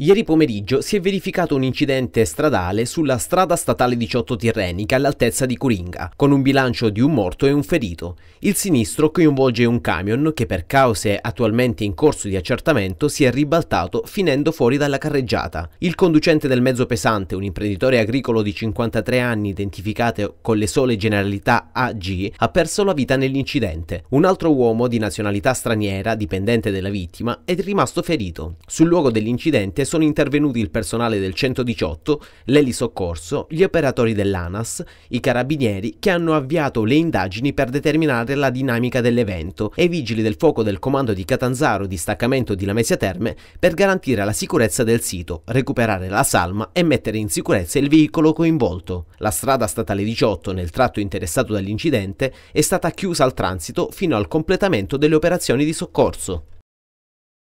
Ieri pomeriggio si è verificato un incidente stradale sulla strada statale 18 Tirrenica all'altezza di Coringa, con un bilancio di un morto e un ferito. Il sinistro coinvolge un camion che per cause attualmente in corso di accertamento si è ribaltato finendo fuori dalla carreggiata. Il conducente del mezzo pesante, un imprenditore agricolo di 53 anni identificato con le sole generalità AG, ha perso la vita nell'incidente. Un altro uomo di nazionalità straniera, dipendente della vittima, è rimasto ferito. Sul luogo dell'incidente sono intervenuti il personale del 118, l'elisoccorso, gli operatori dell'ANAS, i carabinieri che hanno avviato le indagini per determinare la dinamica dell'evento e i vigili del fuoco del comando di Catanzaro distaccamento di Lamesia Terme per garantire la sicurezza del sito, recuperare la salma e mettere in sicurezza il veicolo coinvolto. La strada statale 18 nel tratto interessato dall'incidente è stata chiusa al transito fino al completamento delle operazioni di soccorso.